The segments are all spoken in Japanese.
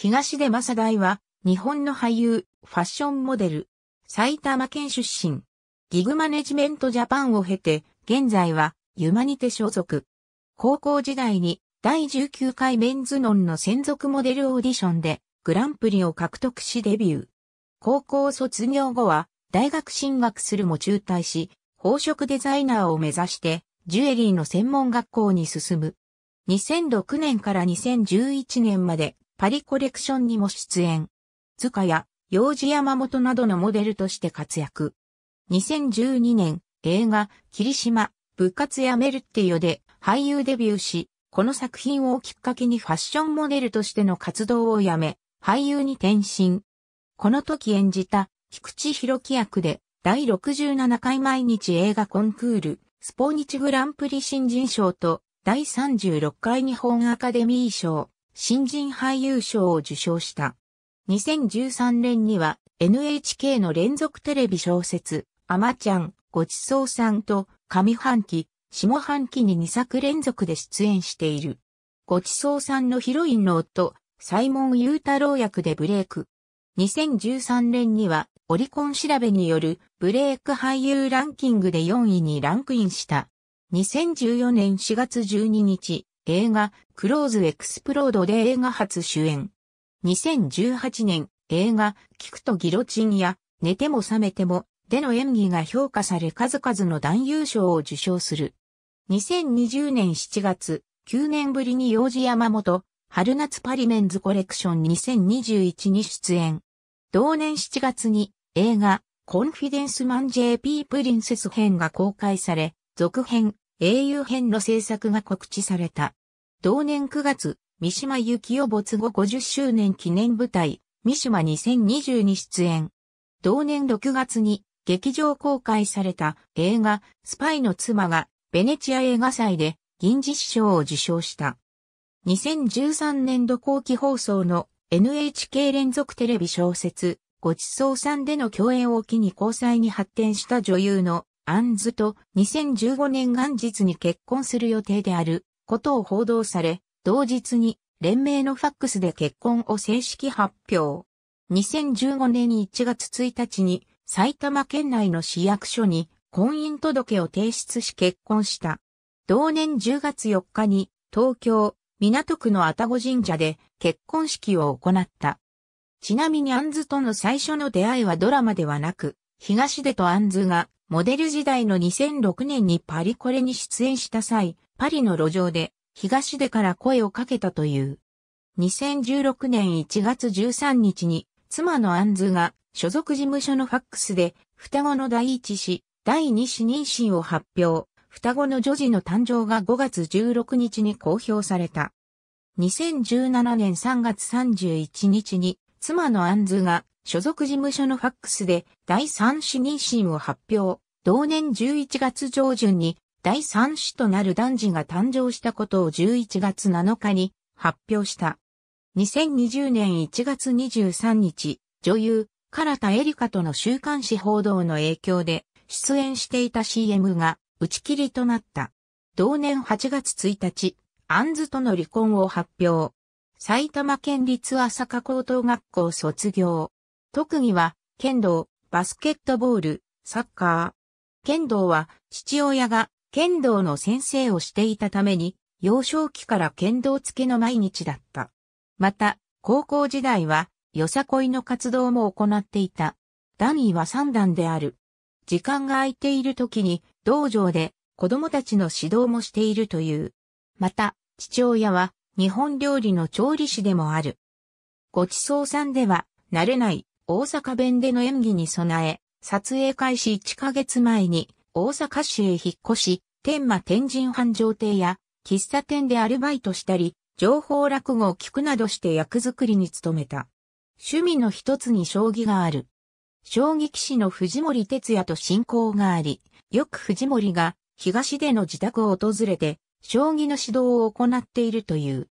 東出正大は、日本の俳優、ファッションモデル、埼玉県出身、ギグマネジメントジャパンを経て、現在は、ユマニテ所属。高校時代に、第19回メンズノンの専属モデルオーディションで、グランプリを獲得しデビュー。高校卒業後は、大学進学するも中退し、宝飾デザイナーを目指して、ジュエリーの専門学校に進む。2006年から2011年までパリコレクションにも出演。塚や、幼児山本などのモデルとして活躍。2012年、映画、霧島、部活やめるってよで俳優デビューし、この作品をきっかけにファッションモデルとしての活動をやめ、俳優に転身。この時演じた、菊池博樹役で、第67回毎日映画コンクール、スポーニチグランプリ新人賞と、第36回日本アカデミー賞、新人俳優賞を受賞した。2013年には NHK の連続テレビ小説、あまちゃん、ごちそうさんと上半期、下半期に2作連続で出演している。ごちそうさんのヒロインの夫、サイモン・ユータロー役でブレイク。2013年にはオリコン調べによるブレイク俳優ランキングで4位にランクインした。2014年4月12日、映画、クローズエクスプロードで映画初主演。2018年、映画、聞くとギロチンや、寝ても覚めても、での演技が評価され数々の男優賞を受賞する。2020年7月、9年ぶりに幼児山本、春夏パリメンズコレクション2021に出演。同年7月に映画、コンフィデンスマン JP プリンセス編が公開され、続編、英雄編の制作が告知された。同年9月、三島由紀夫没後50周年記念舞台、三島2020に出演。同年6月に劇場公開された映画、スパイの妻がベネチア映画祭で銀獅子賞を受賞した。2013年度後期放送の NHK 連続テレビ小説、ごちそうさんでの共演を機に交際に発展した女優のアンズと2015年元日に結婚する予定であることを報道され、同日に連名のファックスで結婚を正式発表。2015年1月1日に埼玉県内の市役所に婚姻届を提出し結婚した。同年10月4日に東京港区の愛宕神社で結婚式を行った。ちなみにアンズとの最初の出会いはドラマではなく、東出とアンズがモデル時代の2006年にパリコレに出演した際、パリの路上で東出から声をかけたという。2016年1月13日に妻のアンズが所属事務所のファックスで双子の第一子、第二子妊娠を発表。双子の女児の誕生が5月16日に公表された。2017年3月31日に妻のアンズが所属事務所のファックスで第三子妊娠を発表。同年11月上旬に第三子となる男児が誕生したことを11月7日に発表した。2020年1月23日、女優、唐田エリカとの週刊誌報道の影響で出演していた CM が打ち切りとなった。同年8月1日、アンズとの離婚を発表。埼玉県立朝霞高等学校卒業。特技は、剣道、バスケットボール、サッカー。剣道は、父親が剣道の先生をしていたために、幼少期から剣道付けの毎日だった。また、高校時代は、よさこいの活動も行っていた。ダミーは三段である。時間が空いている時に、道場で子供たちの指導もしているという。また、父親は、日本料理の調理師でもある。ごちそうさんでは、なれない大阪弁での演技に備え、撮影開始1ヶ月前に大阪市へ引っ越し、天馬天神繁盛亭や喫茶店でアルバイトしたり、情報落語を聞くなどして役作りに努めた。趣味の一つに将棋がある。将棋棋士の藤森哲也と親交があり、よく藤森が東での自宅を訪れて、将棋の指導を行っているという。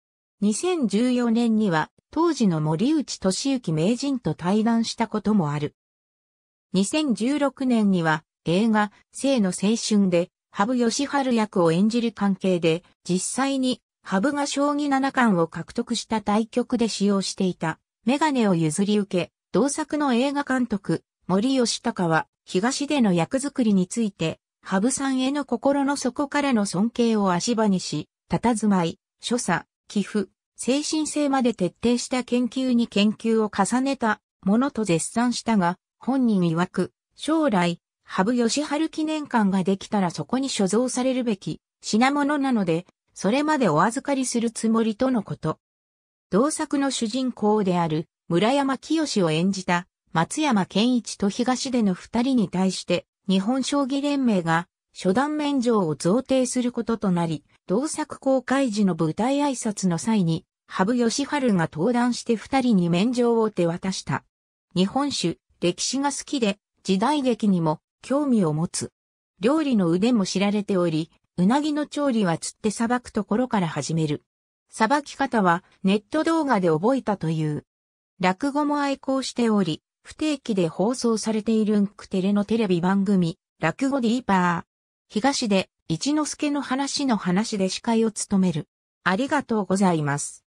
2014年には当時の森内俊之名人と対談したこともある。2016年には映画、生の青春で、羽生義春役を演じる関係で、実際に羽生が将棋七冠を獲得した対局で使用していた、メガネを譲り受け、同作の映画監督、森吉隆は、東での役作りについて、羽生さんへの心の底からの尊敬を足場にし、佇まい、所作、寄付、精神性まで徹底した研究に研究を重ねたものと絶賛したが、本人曰く、将来、羽生ハル記念館ができたらそこに所蔵されるべき品物なので、それまでお預かりするつもりとのこと。同作の主人公である村山清を演じた松山健一と東出の二人に対して日本将棋連盟が初段免状を贈呈することとなり、同作公開時の舞台挨拶の際に、羽生ハルが登壇して二人に免状を手渡した。日本酒、歴史が好きで、時代劇にも興味を持つ。料理の腕も知られており、うなぎの調理は釣ってさばくところから始める。さばき方はネット動画で覚えたという。落語も愛好しており、不定期で放送されているんくテレのテレビ番組、落語ディーパー。東で一之助の話の話で司会を務める。ありがとうございます。